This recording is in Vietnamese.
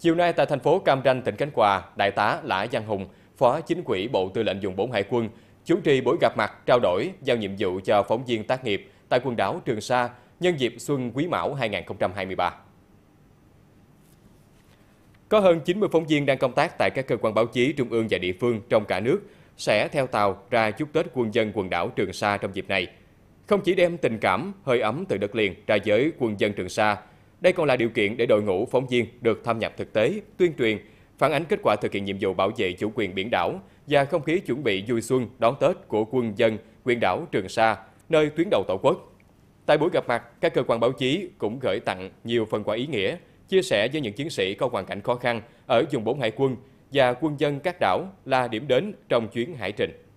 Chiều nay tại thành phố Cam Ranh, tỉnh Khánh Hòa, Đại tá Lã Giang Hùng, Phó Chính quỹ Bộ Tư lệnh Vùng 4 Hải quân, chủ trì buổi gặp mặt trao đổi giao nhiệm vụ cho phóng viên tác nghiệp tại quần đảo Trường Sa nhân dịp Xuân Quý Mão 2023. Có hơn 90 phóng viên đang công tác tại các cơ quan báo chí trung ương và địa phương trong cả nước sẽ theo tàu ra chúc Tết quân dân quần đảo Trường Sa trong dịp này. Không chỉ đem tình cảm, hơi ấm từ đất liền ra giới quân dân Trường Sa, đây còn là điều kiện để đội ngũ phóng viên được tham nhập thực tế, tuyên truyền, phản ánh kết quả thực hiện nhiệm vụ bảo vệ chủ quyền biển đảo và không khí chuẩn bị vui xuân đón Tết của quân dân huyện đảo Trường Sa, nơi tuyến đầu Tổ quốc. Tại buổi gặp mặt, các cơ quan báo chí cũng gửi tặng nhiều phần quà ý nghĩa, chia sẻ với những chiến sĩ có hoàn cảnh khó khăn ở vùng 4 hải quân và quân dân các đảo là điểm đến trong chuyến hải trình.